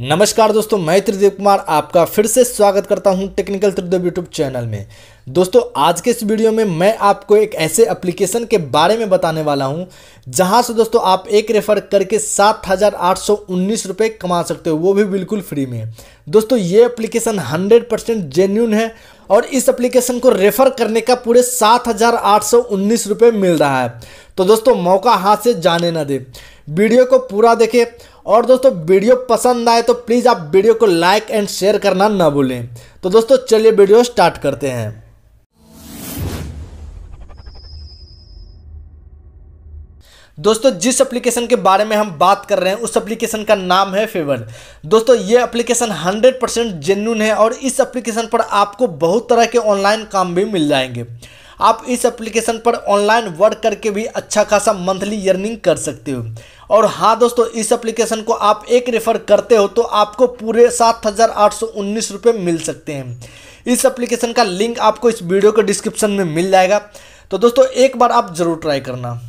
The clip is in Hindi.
नमस्कार दोस्तों मैं त्रिदेव कुमार आपका फिर से स्वागत करता हूं टेक्निकल त्रिदेव यूट्यूब चैनल में दोस्तों आज के इस वीडियो में मैं आपको एक ऐसे एप्लीकेशन के बारे में बताने वाला हूं जहां से दोस्तों आप एक रेफ़र करके सात हज़ार आठ सौ उन्नीस रुपये कमा सकते हो वो भी बिल्कुल फ्री में दोस्तों ये एप्लीकेशन हंड्रेड परसेंट जेन्यून है और इस एप्लीकेशन को रेफ़र करने का पूरे सात हज़ार आठ सौ उन्नीस रुपये मिल रहा है तो दोस्तों मौका हाथ से जाने ना दे वीडियो को पूरा देखें और दोस्तों वीडियो पसंद आए तो प्लीज़ आप वीडियो को लाइक एंड शेयर करना ना भूलें तो दोस्तों चलिए वीडियो स्टार्ट करते हैं दोस्तों जिस एप्लीकेशन के बारे में हम बात कर रहे हैं उस एप्लीकेशन का नाम है फेवर दोस्तों ये एप्लीकेशन 100 परसेंट जेन्यून है और इस एप्लीकेशन पर आपको बहुत तरह के ऑनलाइन काम भी मिल जाएंगे आप इस एप्लीकेशन पर ऑनलाइन वर्क करके भी अच्छा खासा मंथली अर्निंग कर सकते हो और हाँ दोस्तों इस एप्लीकेशन को आप एक रेफर करते हो तो आपको पूरे सात हज़ार आठ सौ उन्नीस रुपये मिल सकते हैं इस एप्लीकेशन का लिंक आपको इस वीडियो के डिस्क्रिप्शन में मिल जाएगा तो दोस्तों एक बार आप ज़रूर ट्राई करना